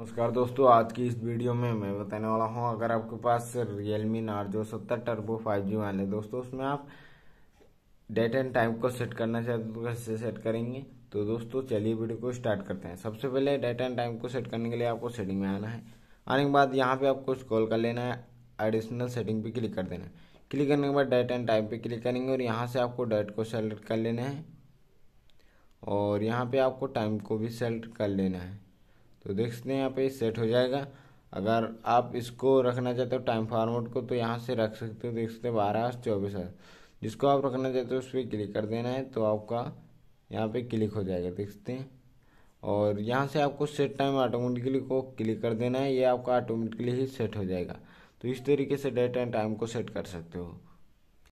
नमस्कार दोस्तों आज की इस वीडियो में मैं बताने वाला हूँ अगर आपके पास रियल मी जो सत्तर टर्बो फाइव जी वाले दोस्तों उसमें आप डेट एंड टाइम को सेट करना चाहते तो कैसे सेट करेंगे तो दोस्तों चलिए वीडियो को स्टार्ट करते हैं सबसे पहले डेट एंड टाइम को सेट करने के लिए आपको सेटिंग में आना है आने के बाद यहाँ पर आपको स्कॉल कर लेना है एडिशनल सेटिंग पर क्लिक कर देना है क्लिक करने के बाद डेट एंड टाइम पर क्लिक करेंगे और यहाँ से आपको डेट को सेलेक्ट कर लेना है और यहाँ पर आपको टाइम को भी सेलेक्ट कर लेना है तो देख सकते हैं यहाँ पे सेट हो जाएगा अगर आप इसको रखना चाहते हो टाइम फार्मेट को तो यहाँ से रख सकते हो देख सकते हो बारह आवर्स चौबीस आवर्स जिसको आप रखना चाहते हो उस पर क्लिक कर देना है तो आपका यहाँ पे क्लिक हो जाएगा देख सकते हैं और यहाँ से आपको सेट टाइम ऑटोमेटिकली को क्लिक कर देना है ये आपका ऑटोमेटिकली ही सेट हो जाएगा तो इस तरीके से डेट एंड टाइम को सेट कर सकते हो